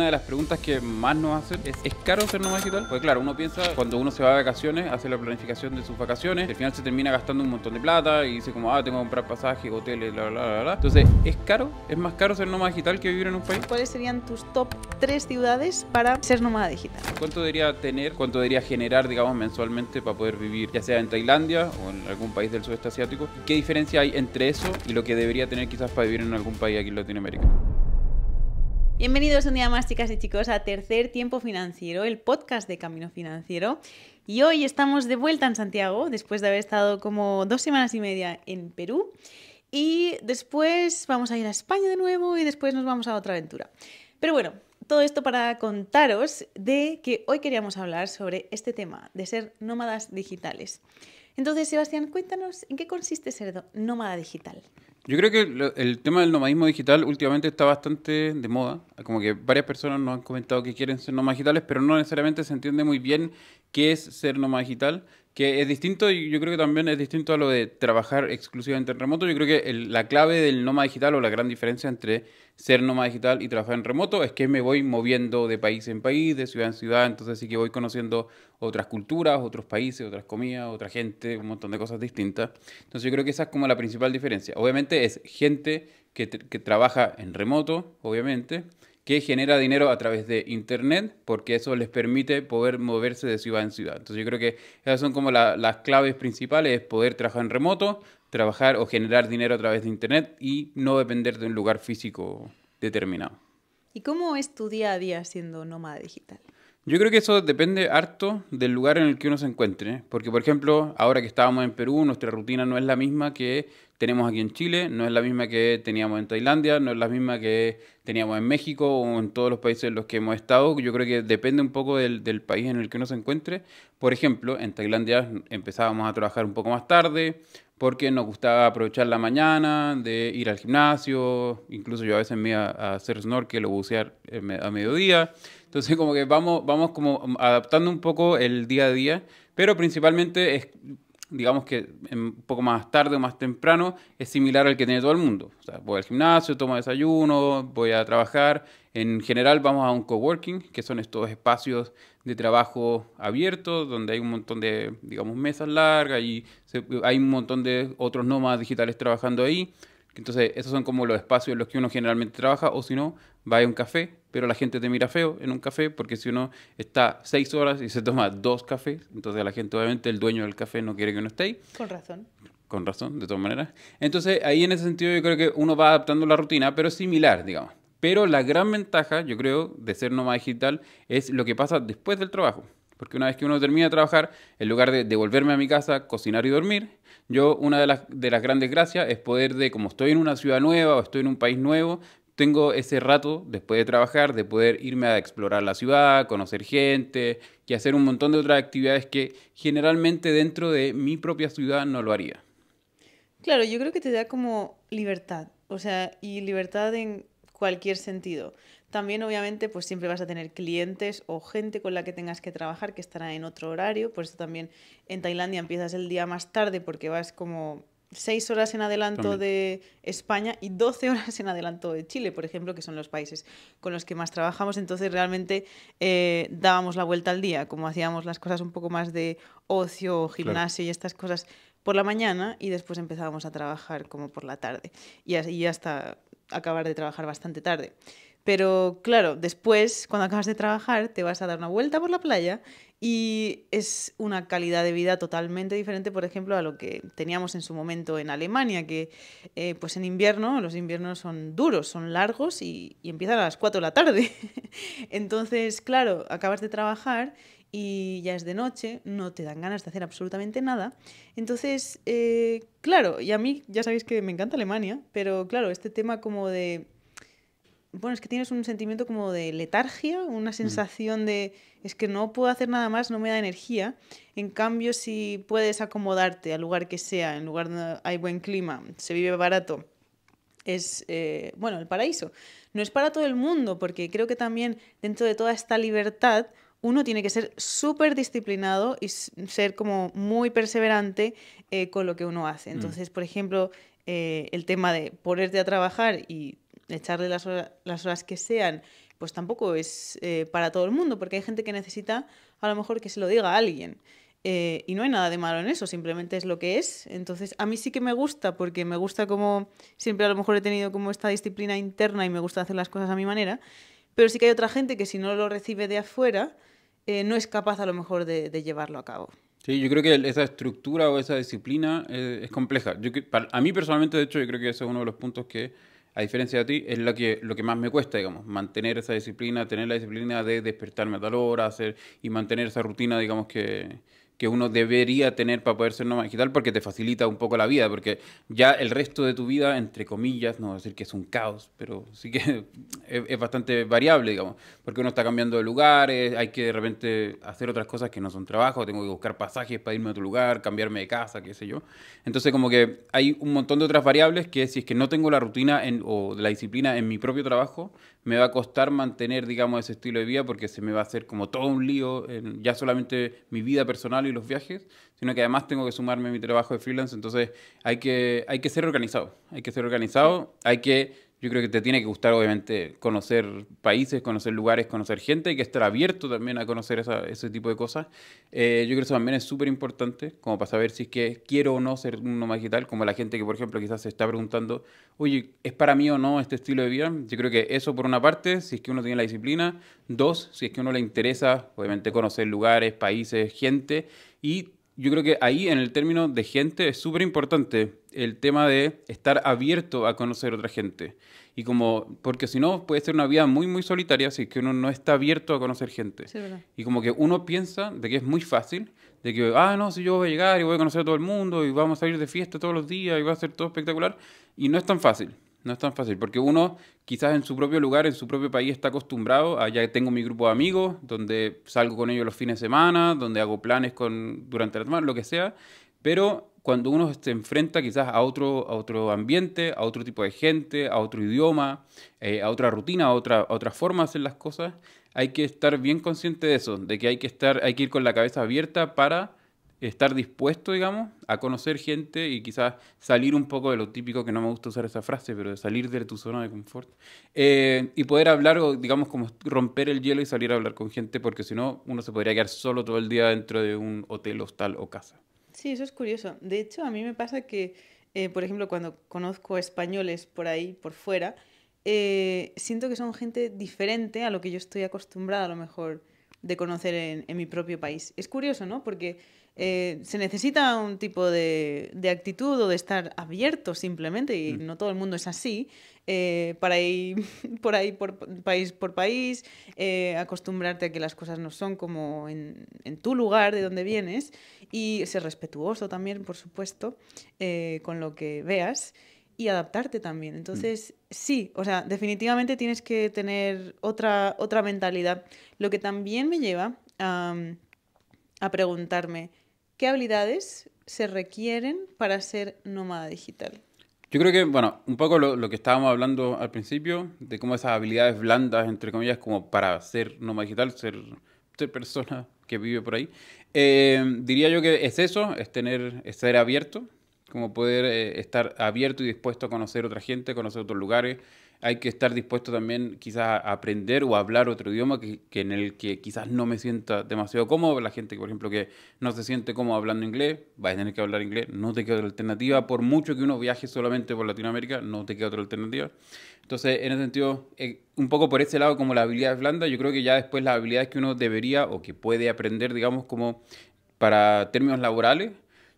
una de las preguntas que más nos hacen es, ¿es caro ser nómada digital? Pues claro, uno piensa cuando uno se va de vacaciones, hace la planificación de sus vacaciones, al final se termina gastando un montón de plata y dice como, ah, tengo que comprar pasajes, hoteles, bla, bla, bla, Entonces, ¿es caro? ¿Es más caro ser nómada digital que vivir en un país? ¿Cuáles serían tus top 3 ciudades para ser nómada digital? ¿Cuánto debería tener, cuánto debería generar, digamos, mensualmente para poder vivir, ya sea en Tailandia o en algún país del sudeste asiático? ¿Qué diferencia hay entre eso y lo que debería tener quizás para vivir en algún país aquí en Latinoamérica? Bienvenidos un día más, chicas y chicos, a Tercer Tiempo Financiero, el podcast de Camino Financiero. Y hoy estamos de vuelta en Santiago, después de haber estado como dos semanas y media en Perú. Y después vamos a ir a España de nuevo y después nos vamos a otra aventura. Pero bueno, todo esto para contaros de que hoy queríamos hablar sobre este tema de ser nómadas digitales. Entonces, Sebastián, cuéntanos en qué consiste ser nómada digital. Yo creo que el tema del nomadismo digital últimamente está bastante de moda. Como que varias personas nos han comentado que quieren ser nómadas pero no necesariamente se entiende muy bien qué es ser nomad digital. Que es distinto y yo creo que también es distinto a lo de trabajar exclusivamente en remoto. Yo creo que la clave del noma digital o la gran diferencia entre ser nómada digital y trabajar en remoto es que me voy moviendo de país en país, de ciudad en ciudad, entonces sí que voy conociendo otras culturas, otros países, otras comidas, otra gente, un montón de cosas distintas. Entonces yo creo que esa es como la principal diferencia. Obviamente es gente que, que trabaja en remoto, obviamente, que genera dinero a través de Internet, porque eso les permite poder moverse de ciudad en ciudad. Entonces yo creo que esas son como las claves principales, poder trabajar en remoto, trabajar o generar dinero a través de Internet y no depender de un lugar físico determinado. ¿Y cómo es tu día a día siendo nómada digital? Yo creo que eso depende harto del lugar en el que uno se encuentre, porque por ejemplo, ahora que estábamos en Perú, nuestra rutina no es la misma que tenemos aquí en Chile, no es la misma que teníamos en Tailandia, no es la misma que teníamos en México o en todos los países en los que hemos estado. Yo creo que depende un poco del, país en el que uno se encuentre. Por ejemplo, en Tailandia empezábamos a trabajar un poco más tarde porque nos gustaba aprovechar la mañana de ir al gimnasio, incluso yo a veces me iba a hacer snorkel o bucear eh, a mediodía. Entonces como que vamos, vamos como adaptando un poco el día a día, pero principalmente es digamos que un poco más tarde o más temprano, es similar al que tiene todo el mundo. O sea, voy al gimnasio, tomo desayuno, voy a trabajar. En general vamos a un coworking, que son estos espacios de trabajo abiertos, donde hay un montón de, digamos, mesas largas y hay un montón de otros nómadas digitales trabajando ahí. Entonces, esos son como los espacios en los que uno generalmente trabaja, o si no, va a un café, pero la gente te mira feo en un café, porque si uno está seis horas y se toma dos cafés, entonces la gente, obviamente, el dueño del café no quiere que uno esté Con razón. Con razón, de todas maneras. Entonces, ahí en ese sentido yo creo que uno va adaptando la rutina, pero es similar, digamos. Pero la gran ventaja, yo creo, de ser nómada digital es lo que pasa después del trabajo. Porque una vez que uno termina de trabajar, en lugar de devolverme a mi casa, cocinar y dormir, yo, una de las, grandes gracias es poder de, como estoy en una ciudad nueva o estoy en un país nuevo, tengo ese rato después de trabajar de poder irme a explorar la ciudad, conocer gente y hacer un montón de otras actividades que generalmente dentro de mi propia ciudad no lo haría. Claro, yo creo que te da como libertad, o sea, y libertad en cualquier sentido. También obviamente pues siempre vas a tener clientes o gente con la que tengas que trabajar que estará en otro horario, por eso también en Tailandia empiezas el día más tarde porque vas como seis horas en adelanto de España y doce horas en adelanto de Chile, por ejemplo, que son los países con los que más trabajamos. Entonces realmente eh, dábamos la vuelta al día, como hacíamos las cosas un poco más de ocio, gimnasio y estas cosas por la mañana y después empezábamos a trabajar como por la tarde. Y así hasta acabar de trabajar bastante tarde. Pero claro, después, cuando acabas de trabajar, te vas a dar una vuelta por la playa y es una calidad de vida totalmente diferente, por ejemplo, a lo que teníamos en su momento en Alemania, que eh, pues en invierno los inviernos son duros, son largos y, empiezan a las 4 de la tarde. Entonces, claro, acabas de trabajar y ya es de noche, no te dan ganas de hacer absolutamente nada. Entonces, eh, claro, y a mí ya sabéis que me encanta Alemania, pero claro, este tema como de bueno, es que tienes un sentimiento como de letargia, una mm. sensación de es que no puedo hacer nada más, no me da energía. En cambio, si puedes acomodarte al lugar que sea, en lugar donde hay buen clima, se vive barato, es, eh, bueno, el paraíso. No es para todo el mundo, porque creo que también dentro de toda esta libertad, uno tiene que ser súper disciplinado y ser como muy perseverante eh, con lo que uno hace. Mm. Entonces, por ejemplo, eh, el tema de ponerte a trabajar y echarle las horas, las horas que sean, pues tampoco es eh, para todo el mundo, porque hay gente que necesita a lo mejor que se lo diga a alguien. Eh, y no hay nada de malo en eso, simplemente es lo que es. Entonces, a mí sí que me gusta, porque me gusta como siempre a lo mejor he tenido como esta disciplina interna y me gusta hacer las cosas a mi manera, pero sí que hay otra gente que si no lo recibe de afuera, eh, no es capaz a lo mejor de, llevarlo a cabo. Sí, yo creo que esa estructura o esa disciplina es, compleja. Yo, a mí personalmente, de hecho, yo creo que ese es uno de los puntos que a diferencia de ti, es la que, lo que más me cuesta, digamos, mantener esa disciplina, tener la disciplina de despertarme a tal hora, hacer, y mantener esa rutina, digamos, que, que uno debería tener para poder ser nómada digital porque te facilita un poco la vida, porque ya el resto de tu vida, entre comillas, no voy a decir que es un caos, pero sí que es, bastante variable, digamos, porque uno está cambiando de lugares, hay que de repente hacer otras cosas que no son trabajo, tengo que buscar pasajes para irme a otro lugar, cambiarme de casa, qué sé yo. Entonces como que hay un montón de otras variables que si es que no tengo la rutina o la disciplina en mi propio trabajo, me va a costar mantener, digamos, ese estilo de vida porque se me va a hacer como todo un lío, ya solamente mi vida personal los viajes, sino que además tengo que sumarme a mi trabajo de freelance, entonces hay que, hay que ser organizado, hay que ser organizado, hay que yo creo que te tiene que gustar, obviamente, conocer países, conocer lugares, conocer gente, Hay que estar abierto también a conocer ese tipo de cosas. Eh, yo creo que eso también es súper importante, como para saber si es que quiero o no ser un más digital, como la gente que, por ejemplo, quizás se está preguntando, oye, ¿es para mí o no este estilo de vida? Yo creo que eso, por una parte, si es que uno tiene la disciplina. Dos, si es que uno le interesa, obviamente, conocer lugares, países, gente. Y yo creo que ahí, en el término de gente, es súper importante el tema de estar abierto a conocer a otra gente. Y como, porque si no, puede ser una vida muy, muy solitaria si que uno no está abierto a conocer gente. y como que uno piensa de que es muy fácil, de que, ah, no, si yo voy a llegar y voy a conocer a todo el mundo y vamos a ir de fiesta todos los días y va a ser todo espectacular. Y no es tan fácil. No es tan fácil, porque uno quizás en su propio lugar, en su propio país, está acostumbrado a ya tengo mi grupo de amigos, donde salgo con ellos los fines de semana, donde hago planes con, durante la semana, lo que sea. Pero cuando uno se enfrenta quizás a otro, a otro ambiente, a otro tipo de gente, a otro idioma, eh, a otra rutina, a otra, a otra forma de hacer las cosas, hay que estar bien consciente de eso, de que hay que, estar, hay que ir con la cabeza abierta para estar dispuesto, digamos, a conocer gente y quizás salir un poco de lo típico, que no me gusta usar esa frase, pero de salir de tu zona de confort. Eh, y poder hablar, digamos, como romper el hielo y salir a hablar con gente, porque si no, uno se podría quedar solo todo el día dentro de un hotel, hostal o casa. Sí, eso es curioso. De hecho, a mí me pasa que, eh, por ejemplo, cuando conozco españoles por ahí, por fuera, eh, siento que son gente diferente a lo que yo estoy acostumbrada a lo mejor de conocer en, mi propio país. Es curioso, ¿no? Porque eh, se necesita un tipo de, actitud o de estar abierto simplemente, y mm. no todo el mundo es así, eh, para ir por ahí, por país por país, eh, acostumbrarte a que las cosas no son como en, tu lugar, de donde vienes, y ser respetuoso también, por supuesto, eh, con lo que veas y adaptarte también. Entonces, sí, o sea, definitivamente tienes que tener otra, otra mentalidad. Lo que también me lleva a preguntarme, ¿qué habilidades se requieren para ser nómada digital? Yo creo que, bueno, un poco lo, lo, que estábamos hablando al principio, de cómo esas habilidades blandas, entre comillas, como para ser nómada digital, ser, ser, persona que vive por ahí, eh, diría yo que es eso, es tener, ser abierto, como poder eh, estar abierto y dispuesto a conocer otra gente, conocer otros lugares, hay que estar dispuesto también quizás a aprender o a hablar otro idioma que, en el que quizás no me sienta demasiado cómodo. La gente, por ejemplo, que no se siente cómodo hablando inglés, va a tener que hablar inglés, no te queda otra alternativa. Por mucho que uno viaje solamente por Latinoamérica, no te queda otra alternativa. Entonces, en ese sentido, eh, un poco por ese lado, como la habilidad blanda, yo creo que ya después las habilidades que uno debería o que puede aprender, digamos, como para términos laborales,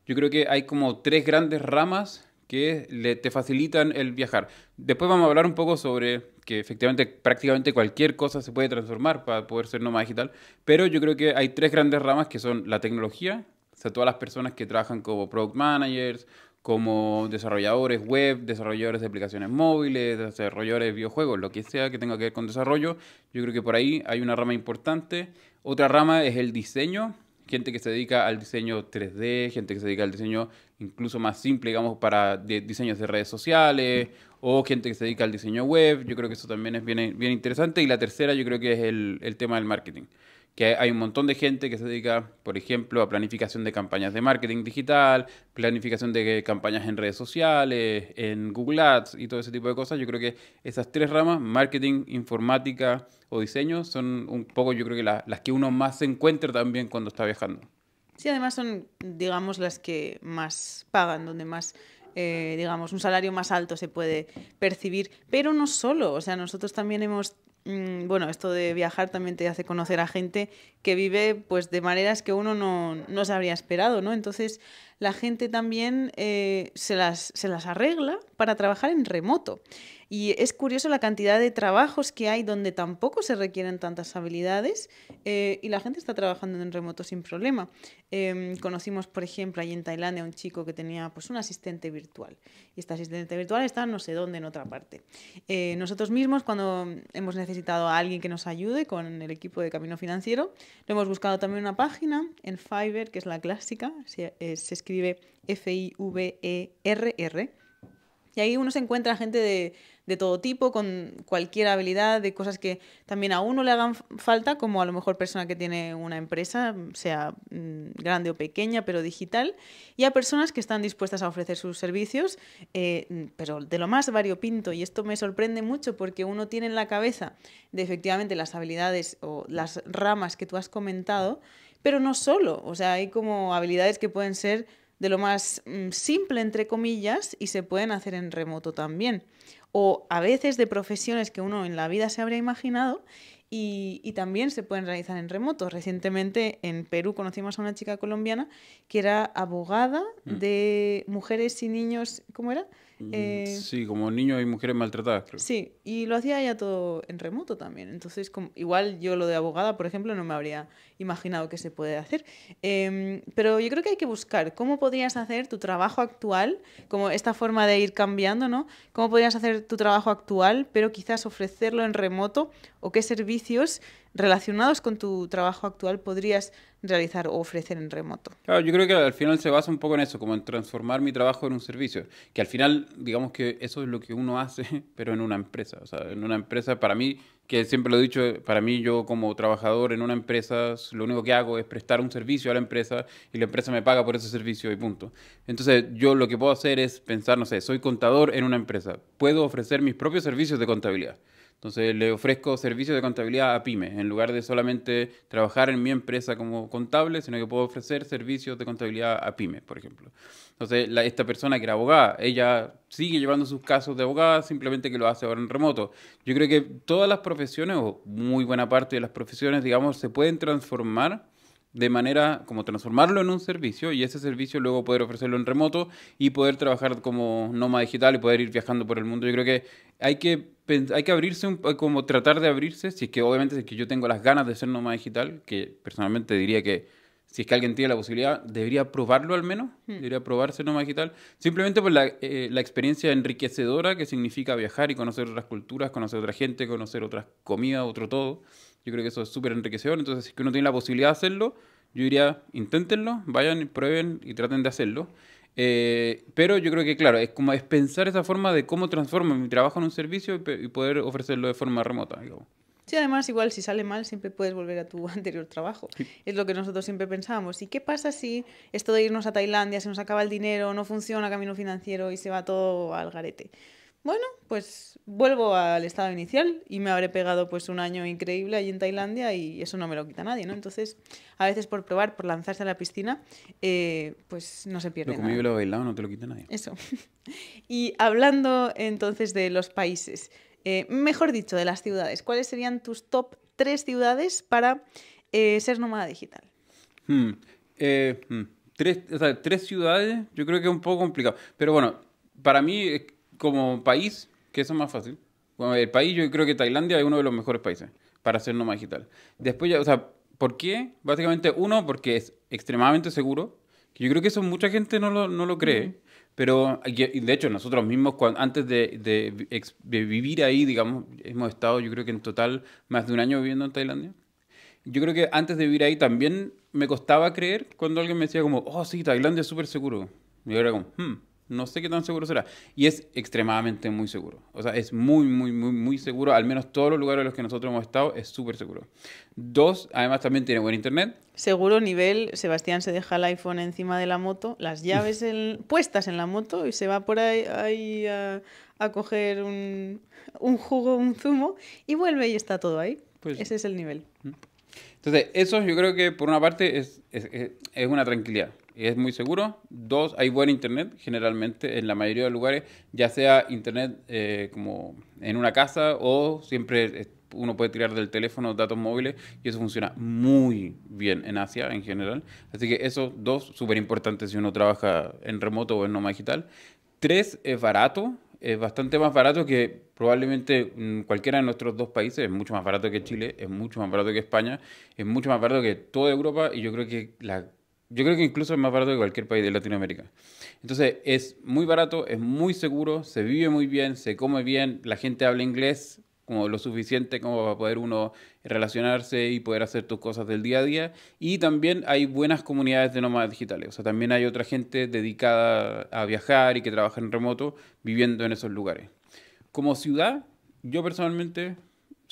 yo creo que hay como tres grandes ramas que le, te facilitan el viajar. Después vamos a hablar un poco sobre que efectivamente prácticamente cualquier cosa se puede transformar para poder ser nómada digital, pero yo creo que hay tres grandes ramas que son la tecnología, o sea, todas las personas que trabajan como product managers, como desarrolladores web, desarrolladores de aplicaciones móviles, desarrolladores de videojuegos, lo que sea que tenga que ver con desarrollo, yo creo que por ahí hay una rama importante. Otra rama es el diseño, gente que se dedica al diseño 3D, gente que se dedica al diseño incluso más simple, digamos, para diseños de redes sociales o gente que se dedica al diseño web. Yo creo que eso también es bien, interesante. Y la tercera yo creo que es el, tema del marketing que hay un montón de gente que se dedica, por ejemplo, a planificación de campañas de marketing digital, planificación de campañas en redes sociales, en Google Ads y todo ese tipo de cosas. Yo creo que esas tres ramas, marketing, informática o diseño, son un poco, yo creo que las que uno más se encuentra también cuando está viajando y además son, digamos, las que más pagan, donde más eh, digamos, un salario más alto se puede percibir, pero no solo, o sea, nosotros también hemos, mm, bueno, esto de viajar también te hace conocer a gente que vive pues de maneras que uno no, se habría esperado, ¿no? Entonces, la gente también eh, se, las, se las arregla para trabajar en remoto. Y es curioso la cantidad de trabajos que hay donde tampoco se requieren tantas habilidades eh, y la gente está trabajando en remoto sin problema. Em, conocimos, por ejemplo, ahí en Tailandia a un chico que tenía pues, un asistente virtual. Y este asistente virtual está no sé dónde, en otra parte. Eh, nosotros mismos, cuando hemos necesitado a alguien que nos ayude con el equipo de Camino Financiero, lo hemos buscado también una página en Fiverr, que es la clásica, se, eh, escribe F-I-V-E-R-R. r r y ahí uno se encuentra gente de, todo tipo, con cualquier habilidad, de cosas que también a uno le hagan falta, como a lo mejor persona que tiene una empresa, sea mm, grande o pequeña, pero digital, y a personas que están dispuestas a ofrecer sus servicios, eh, mm, pero de lo más variopinto. Y esto me sorprende mucho porque uno tiene en la cabeza de efectivamente las habilidades o las ramas que tú has comentado, pero no solo, o sea, hay como habilidades que pueden ser de lo más mm, simple, entre comillas, y se pueden hacer en remoto también. O a veces de profesiones que uno en la vida se habría imaginado y, también se pueden realizar en remoto. Recientemente en Perú conocimos a una chica colombiana que era abogada mm. de mujeres y niños, ¿cómo era? Mm, eh, sí, como niños y mujeres maltratadas, Sí, y lo hacía ya todo en remoto también. Entonces, igual yo lo de abogada, por ejemplo, no me habría imaginado que se puede hacer. Em, pero yo creo que hay que buscar cómo podrías hacer tu trabajo actual, como esta forma de ir cambiando, ¿no? ¿Cómo podrías hacer tu trabajo actual, pero quizás ofrecerlo en remoto o qué servicios relacionados con tu trabajo actual podrías realizar o ofrecer en remoto. Claro, yo creo que al final se basa un poco en eso, como en transformar mi trabajo en un servicio, que al final digamos que eso es lo que uno hace, pero en una empresa, o sea, en una empresa para mí, que siempre lo he dicho, para mí yo como trabajador en una empresa lo único que hago es prestar un servicio a la empresa y la empresa me paga por ese servicio y punto. Entonces yo lo que puedo hacer es pensar, no sé, soy contador en una empresa, puedo ofrecer mis propios servicios de contabilidad. Entonces le ofrezco servicios de contabilidad a pymes, en lugar de solamente trabajar en mi empresa como contable, sino que puedo ofrecer servicios de contabilidad a pymes, por ejemplo. Entonces esta persona que era abogada, ella sigue llevando sus casos de abogada, simplemente que lo hace ahora en remoto. Yo creo que todas las profesiones, o muy buena parte de las profesiones, digamos, se pueden transformar de manera como transformarlo en un servicio y ese servicio luego poder ofrecerlo en remoto y poder trabajar como noma digital y poder ir viajando por el mundo. Yo creo que hay que, hay que abrirse, como tratar de abrirse, si es que obviamente que yo tengo las ganas de ser noma digital, que personalmente diría que si es que alguien tiene la posibilidad, debería probarlo al menos, hmm. debería probarse noma digital, simplemente por la, eh, la experiencia enriquecedora que significa viajar y conocer otras culturas, conocer otra gente, conocer otras comidas, otro todo. Yo creo que eso es súper enriquecedor. Entonces, si uno tiene la posibilidad de hacerlo, yo diría, inténtenlo, vayan, y prueben y traten de hacerlo. Eh, pero yo creo que, claro, es como es pensar esa forma de cómo transformo mi trabajo en un servicio y, poder ofrecerlo de forma remota. Sí, además, igual si sale mal, siempre puedes volver a tu anterior trabajo. Es lo que nosotros siempre pensábamos. ¿Y qué pasa si esto de irnos a Tailandia, se nos acaba el dinero, no funciona camino financiero y se va todo al garete? bueno, pues vuelvo al estado inicial y me habré pegado pues un año increíble ahí en Tailandia y eso no me lo quita nadie, ¿no? Entonces, a veces por probar, por lanzarse a la piscina, eh, pues no se pierde nada. Lo comido bailado no te lo quita nadie. Eso. y hablando entonces de los países, eh, mejor dicho, de las ciudades, ¿cuáles serían tus top tres ciudades para eh, ser nómada digital? Hmm, hmm, tres, o sea, tres ciudades, yo creo que es un poco complicado. Pero bueno, para mí es como país, que eso es más fácil. Bueno, el país, yo creo que Tailandia es uno de los mejores países para ser nómada digital. Después, ya, o sea, ¿por qué? Básicamente, uno, porque es extremadamente seguro. yo creo que eso mucha gente no lo, no lo cree. Pero, de hecho, nosotros mismos, antes de, de, de, vivir ahí, digamos, hemos estado, yo creo que en total, más de un año viviendo en Tailandia. Yo creo que antes de vivir ahí también me costaba creer cuando alguien me decía como, oh, sí, Tailandia es súper seguro. Y yo era como, hmm, no sé qué tan seguro será. Y es extremadamente muy seguro. O sea, es muy, muy, muy, muy seguro. Al menos todos los lugares en los que nosotros hemos estado es súper seguro. Dos, además también tiene buen internet. Seguro nivel, Sebastián se deja el iPhone encima de la moto, las llaves puestas en la moto y se va por ahí, a, coger un, jugo, un zumo y vuelve y está todo ahí. Pues Ese es el nivel. Entonces, eso yo creo que por una parte es, es una tranquilidad es muy seguro. Dos, hay buen internet, generalmente en la mayoría de lugares, ya sea internet eh, como en una casa o siempre uno puede tirar del teléfono, datos móviles, y eso funciona muy bien en Asia en general. Así que esos dos, súper importantes si uno trabaja en remoto o en no digital. Tres, es barato, es bastante más barato que probablemente mm, cualquiera de nuestros dos países. Es mucho más barato que Chile, es mucho más barato que España, es mucho más barato que toda Europa y yo creo que la yo creo que incluso es más barato que cualquier país de Latinoamérica. Entonces, es muy barato, es muy seguro, se vive muy bien, se come bien, la gente habla inglés como lo suficiente como para poder uno relacionarse y poder hacer tus cosas del día a día. Y también hay buenas comunidades de nómadas digitales. O sea, también hay otra gente dedicada a viajar y que trabaja en remoto viviendo en esos lugares. Como ciudad, yo personalmente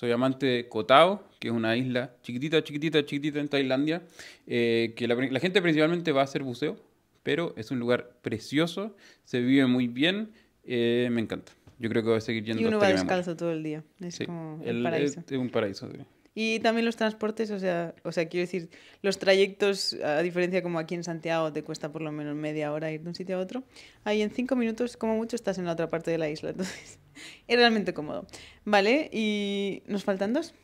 soy amante de Kotao, que es una isla chiquitita, chiquitita, chiquitita en Tailandia, eh, que la, gente principalmente va a hacer buceo, pero es un lugar precioso, se vive muy bien, eh, me encanta. Yo creo que voy a seguir yendo. Y uno va descalzo todo el día. Es como paraíso. un paraíso. Y también los transportes, o sea, o sea, quiero decir, los trayectos, a diferencia como aquí en Santiago te cuesta por lo menos media hora ir de un sitio a otro, ahí en cinco minutos como mucho estás en la otra parte de la isla, entonces es realmente cómodo. Vale, ¿y nos faltan dos?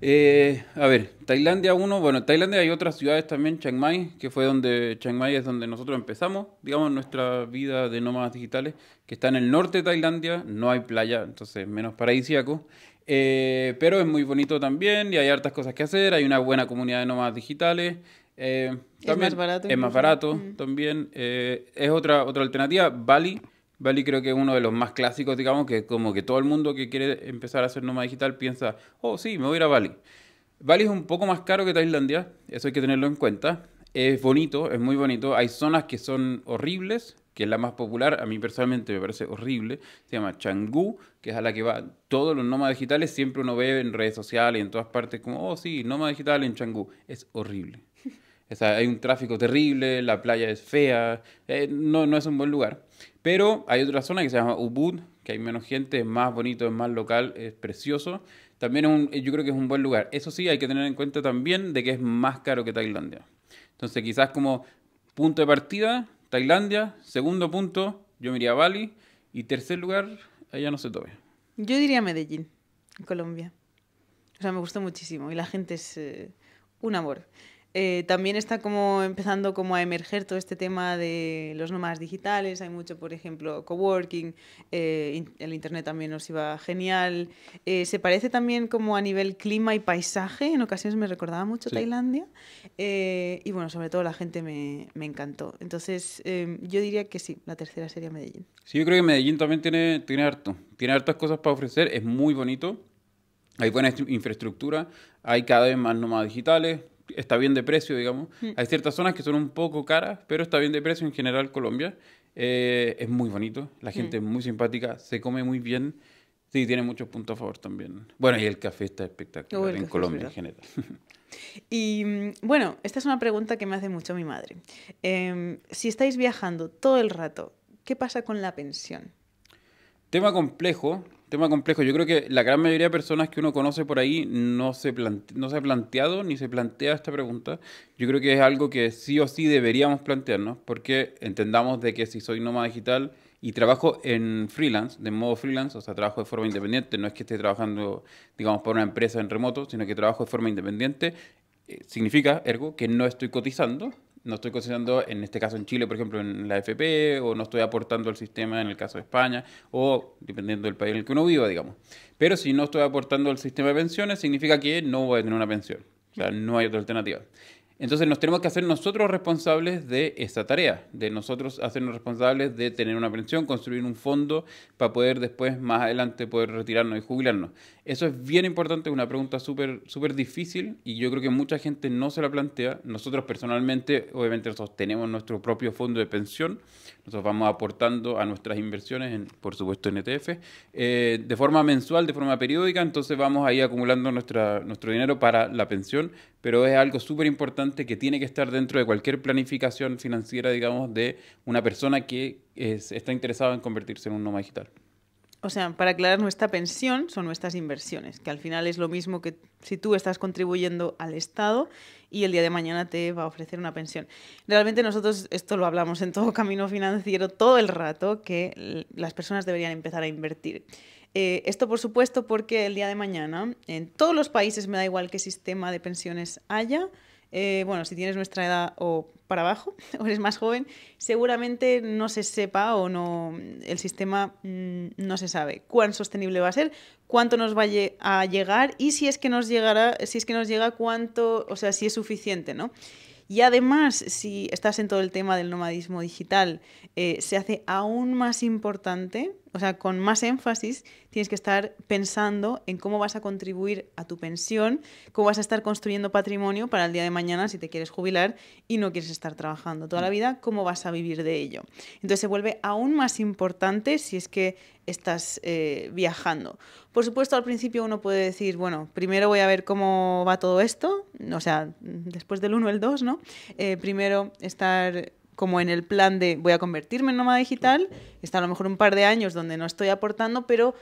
Eh, a ver, Tailandia uno, bueno, Tailandia hay otras ciudades también, Chiang Mai, que fue donde Chiang Mai es donde nosotros empezamos, digamos, nuestra vida de nómadas digitales, que está en el norte de Tailandia, no hay playa, entonces menos paradisíaco. Eh, pero es muy bonito también y hay hartas cosas que hacer. Hay una buena comunidad de nómadas digitales. Eh, es más barato. Es más barato mm. también. Eh, es otra, otra alternativa. Bali. Bali creo que es uno de los más clásicos, digamos, que como que todo el mundo que quiere empezar a hacer nómada digital piensa, oh, sí, me voy a ir a Bali. Bali es un poco más caro que Tailandia, eso hay que tenerlo en cuenta. Es bonito, es muy bonito. Hay zonas que son horribles, que es la más popular, a mí personalmente me parece horrible, se llama Changú, que es a la que va todos los nómadas digitales, siempre uno ve en redes sociales, y en todas partes, como, oh sí, nómada digital en Changú, es horrible. O hay un tráfico terrible, la playa es fea, eh, no, no es un buen lugar. Pero hay otra zona que se llama Ubud, que hay menos gente, es más bonito, es más local, es precioso. También yo creo que es un buen lugar. Eso sí, hay que tener en cuenta también de que es más caro que Tailandia. Entonces quizás como punto de partida Tailandia. Segundo punto, yo me iría a Bali. Y tercer lugar, allá no se tope. Yo diría Medellín, Colombia. O sea, me gustó muchísimo y la gente es eh, un amor. Eh, también está como empezando como a emerger todo este tema de los nómadas digitales, hay mucho, por ejemplo, coworking, eh, el Internet también nos iba genial. Eh, se parece también como a nivel clima y paisaje, en ocasiones me recordaba mucho Tailandia, y bueno, sobre todo la gente me, encantó. Entonces, em, yo diría que sí, la tercera sería Medellín. Sí, yo creo que Medellín también tiene, tiene harto, tiene hartas cosas para ofrecer, es muy bonito. Hay buena infraestructura, hay cada vez más nómadas digitales, está bien de precio, digamos. Mm. Hay ciertas zonas que son un poco caras, pero está bien de precio en general Colombia. Eh, es muy bonito, la mm. gente es muy simpática, se come muy bien. Sí, tiene muchos puntos a favor también. Bueno, y el café está espectacular en Colombia en general. Y mm, bueno, esta es una pregunta que me hace mucho mi madre. Em, si estáis viajando todo el rato, ¿qué pasa con la pensión? Tema complejo tema complejo. Yo creo que la gran mayoría de personas que uno conoce por ahí no se, no se ha planteado ni se plantea esta pregunta. Yo creo que es algo que sí o sí deberíamos plantearnos porque entendamos de que si soy nómada digital y trabajo en freelance, de modo freelance, o sea, trabajo de forma independiente, no es que esté trabajando, digamos, por una empresa en remoto, sino que trabajo de forma independiente, eh, significa, ergo, que no estoy cotizando no estoy considerando, en este caso en Chile, por ejemplo, en la AFP o no estoy aportando al sistema en el caso de España, o dependiendo del país en el que uno viva, digamos. Pero si no estoy aportando al sistema de pensiones, significa que no voy a tener una pensión. O sea, no hay otra alternativa. Entonces nos tenemos que hacer nosotros responsables de esta tarea, de nosotros hacernos responsables de tener una pensión, construir un fondo para poder después, más adelante, poder retirarnos y jubilarnos. Eso es bien importante, una pregunta súper súper difícil y yo creo que mucha gente no se la plantea. Nosotros personalmente, obviamente, sostenemos tenemos nuestro propio fondo de pensión, nosotros vamos aportando a nuestras inversiones, en, por supuesto en ETF, eh, de forma mensual, de forma periódica, entonces vamos ahí acumulando nuestro dinero para la pensión, pero es algo súper importante que tiene que estar dentro de cualquier planificación financiera, digamos, de una persona que está interesada en convertirse en un nómada digital. O sea, para aclarar, nuestra pensión son nuestras inversiones, que al final es lo mismo que si tú estás contribuyendo al Estado y el día de mañana te va a ofrecer una pensión. Realmente nosotros esto lo hablamos en todo camino financiero todo el rato, que las personas deberían empezar a invertir. Eh, esto, por supuesto, porque el día de mañana, en todos los países, me da igual qué sistema de pensiones haya, eh, bueno, si tienes nuestra edad o para abajo, o eres más joven, seguramente no se sepa o no, el sistema mm, no se sabe cuán sostenible va a ser, cuánto nos va a llegar y si es que nos llegará, si es que nos llega cuánto, o sea, si es suficiente, ¿no? Y además, si estás en todo el tema del nomadismo digital, eh, se hace aún más importante o sea, con más énfasis, tienes que estar pensando en cómo vas a contribuir a tu pensión, cómo vas a estar construyendo patrimonio para el día de mañana si te quieres jubilar y no quieres estar trabajando toda la mm. vida, cómo vas a vivir de ello. Entonces se vuelve aún más importante si es que estás eh, viajando. Por supuesto, al principio uno puede decir, bueno, primero voy a ver cómo va todo esto, o sea, después del 1, el 2, ¿no? Eh, primero estar como en el plan de voy a convertirme en nómada digital, está a lo mejor un par de años donde no estoy aportando, pero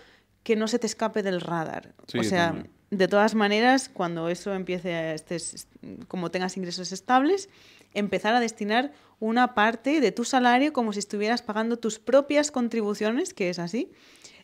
que no se te escape del radar. o sea, de todas maneras, cuando eso empiece, a estés, como tengas ingresos estables, empezar a destinar una parte de tu salario como si estuvieras pagando tus propias contribuciones, que es así,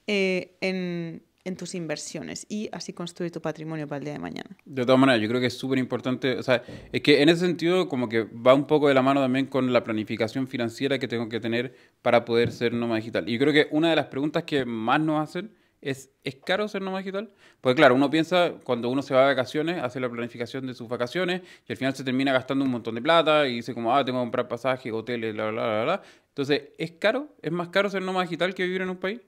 eh, en, en tus inversiones y así construir tu patrimonio para el día de mañana. De todas maneras, yo creo que es súper importante, o sea, es que en ese sentido como que va un poco de la mano también con la planificación financiera que tengo que tener para poder ser nómada digital. Y yo creo que una de las preguntas que más nos hacen es, ¿es caro ser nómada digital? Porque claro, uno piensa cuando uno se va de vacaciones, hace la planificación de sus vacaciones y al final se termina gastando un montón de plata y dice como, ah, tengo que comprar pasajes, hoteles, bla, bla, bla, bla. Entonces, ¿es caro? ¿Es más caro ser nómada digital que vivir en un país?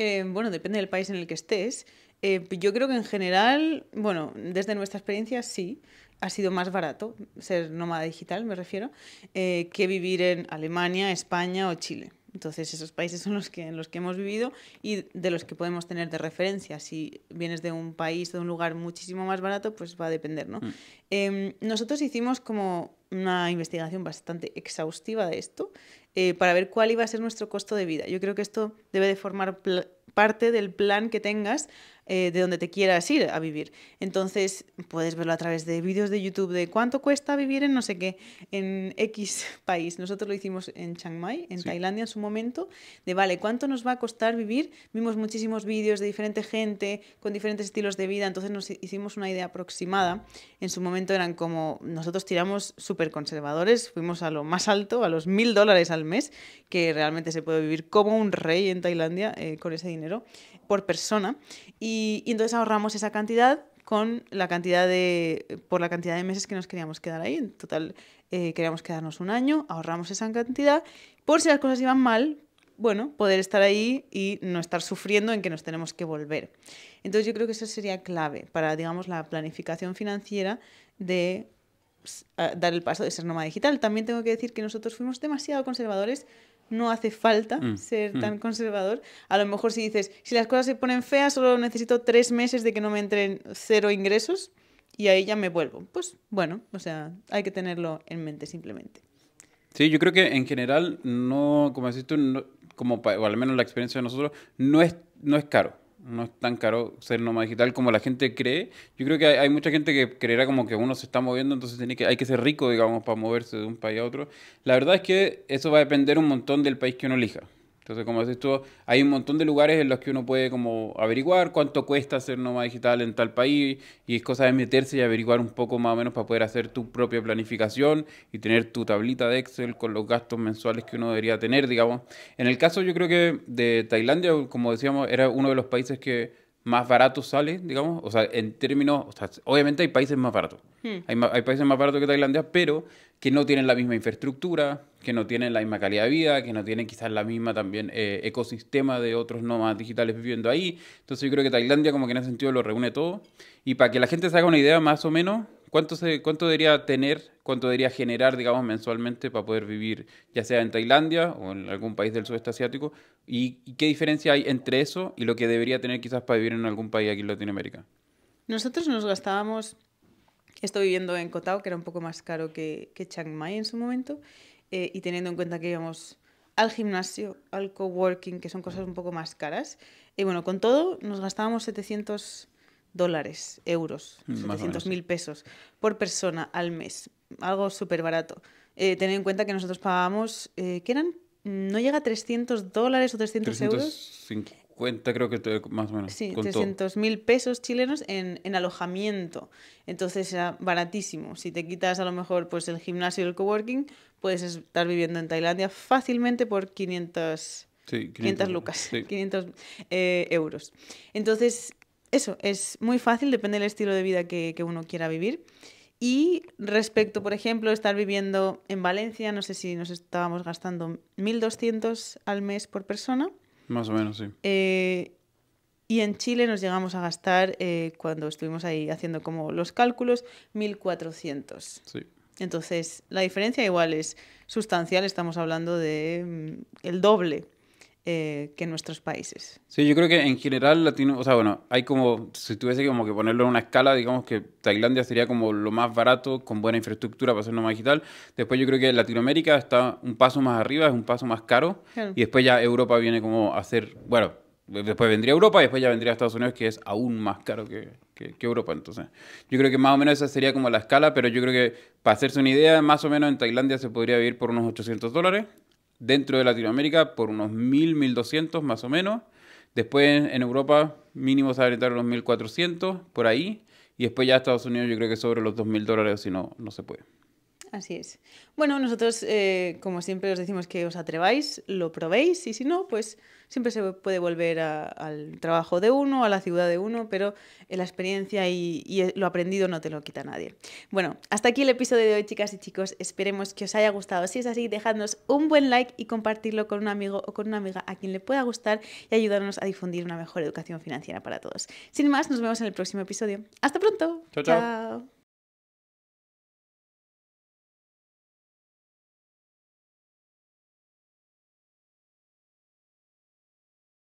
Eh, bueno, depende del país en el que estés. Eh, yo creo que en general, bueno, desde nuestra experiencia sí, ha sido más barato ser nómada digital, me refiero, eh, que vivir en Alemania, España o Chile. Entonces, esos países son los que, en los que hemos vivido y de los que podemos tener de referencia. Si vienes de un país, de un lugar muchísimo más barato, pues va a depender, ¿no? Mm. Em, nosotros hicimos como una investigación bastante exhaustiva de esto eh, para ver cuál iba a ser nuestro costo de vida. Yo creo que esto debe de formar parte del plan que tengas eh, de donde te quieras ir a vivir. Entonces puedes verlo a través de vídeos de YouTube de cuánto cuesta vivir en no sé qué, en X país. Nosotros lo hicimos en Chiang Mai, en Tailandia en su momento, de vale, ¿cuánto nos va a costar vivir? Vimos muchísimos vídeos de diferente gente, con diferentes estilos de vida, entonces nos hicimos una idea aproximada. En su momento eran como, nosotros tiramos súper conservadores, fuimos a lo más alto, a los mil dólares al mes, que realmente se puede vivir como un rey en Tailandia eh, con ese dinero por persona. Y, entonces ahorramos esa cantidad con la cantidad de, por la cantidad de meses que nos queríamos quedar ahí. En total, eh, queríamos quedarnos un año, ahorramos esa cantidad. Por si las cosas iban mal, bueno, poder estar ahí y no estar sufriendo en que nos tenemos que volver. Entonces yo creo que eso sería clave para, digamos, la planificación financiera de dar el paso de ser nómada digital. También tengo que decir que nosotros fuimos demasiado conservadores. No hace falta mm, ser mm. tan conservador. A lo mejor si dices, si las cosas se ponen feas, solo necesito tres meses de que no me entren cero ingresos y ahí ya me vuelvo. Pues bueno, o sea, hay que tenerlo en mente simplemente. Sí, yo creo que en general no, como decís tú, como, o al menos la experiencia de nosotros, no es, no es caro no es tan caro ser nómada digital como la gente cree. Yo creo que hay, mucha gente que creerá como que uno se está moviendo, entonces tiene que, hay que ser rico, digamos, para moverse de un país a otro. La verdad es que eso va a depender un montón del país que uno elija. Entonces, como dices tú, hay un montón de lugares en los que uno puede como averiguar cuánto cuesta hacer nómada digital en tal país y es cosa de meterse y averiguar un poco más o menos para poder hacer tu propia planificación y tener tu tablita de Excel con los gastos mensuales que uno debería tener, digamos. En el caso yo creo que de Tailandia, como decíamos, era uno de los países que más barato sale, digamos, o sea, en términos, obviamente hay países más baratos, hmm. hay países más baratos que Tailandia, pero que no tienen la misma infraestructura, que no tienen la misma calidad de vida, que no tienen quizás la misma también eh, ecosistema de otros nómadas digitales viviendo ahí. Entonces yo creo que Tailandia como que en ese sentido lo reúne todo. Y para que la gente se haga una idea más o menos, ¿cuánto, se, cuánto debería tener, cuánto debería generar, digamos, mensualmente para poder vivir ya sea en Tailandia o en algún país del sudeste asiático? y qué diferencia hay entre eso y lo que debería tener quizás para vivir en algún país aquí en Latinoamérica? Nosotros nos gastábamos Estoy viviendo en Kotao, que era un poco más caro que, Chiang Mai en su momento, eh, y teniendo en cuenta que íbamos al gimnasio, al coworking, que son cosas un poco más caras. Y eh, bueno, con todo nos gastábamos 700 dólares, euros, mm, más 700 mil pesos por persona al mes. Algo súper barato. Eh, tener en cuenta que nosotros pagábamos, eh, ¿qué eran? No llega a 300 dólares o 300 300 euros cuenta creo que más o menos. Sí, 300 mil pesos chilenos en, alojamiento. Entonces era baratísimo. Si te quitas a lo mejor pues el gimnasio y el coworking, puedes estar viviendo en Tailandia fácilmente por 500, lucas, 500 eh, euros. Entonces, eso, es muy fácil, depende del estilo de vida que, que uno quiera vivir. Y respecto, por ejemplo, estar viviendo en Valencia, no sé si nos estábamos gastando 1.200 al mes por persona. Más o menos, sí. Eh, y en Chile nos llegamos a gastar, eh, cuando estuvimos ahí haciendo como los cálculos, 1.400. Sí. Entonces, la diferencia igual es sustancial, estamos hablando de mm, el doble. Eh, que nuestros países. Sí, yo creo que en general latino, o sea, bueno, hay como, si tuviese como que ponerlo en una escala, digamos que Tailandia sería como lo más barato, con buena infraestructura para hacerlo más digital. Después yo creo que Latinoamérica está un paso más arriba, es un paso más caro. Y después ya Europa viene como a hacer, bueno, después vendría Europa y después ya vendría Estados Unidos, que es aún más caro que, que, que, Europa. Entonces, yo creo que más o menos esa sería como la escala, pero yo creo que para hacerse una idea, más o menos en Tailandia se podría vivir por unos 800 dólares dentro de Latinoamérica por unos 1.000, 1.200 más o menos. Después en Europa mínimos se habilitaron los 1.400 por ahí. Y después ya Estados Unidos yo creo que sobre los 2.000 dólares si no, no se puede. Así es. Bueno, nosotros, eh, como siempre, os decimos que os atreváis, lo probéis y si no, pues siempre se puede volver al trabajo de uno, a la ciudad de uno, pero eh, la experiencia y, eh, lo aprendido no te lo quita nadie. Bueno, hasta aquí el episodio de hoy, chicas y chicos. Esperemos que os haya gustado. Si es así, dejadnos un buen like y compartirlo con un amigo o con una amiga a quien le pueda gustar y ayudarnos a difundir una mejor educación financiera para todos. Sin más, nos vemos en el próximo episodio. ¡Hasta pronto! chao. chao.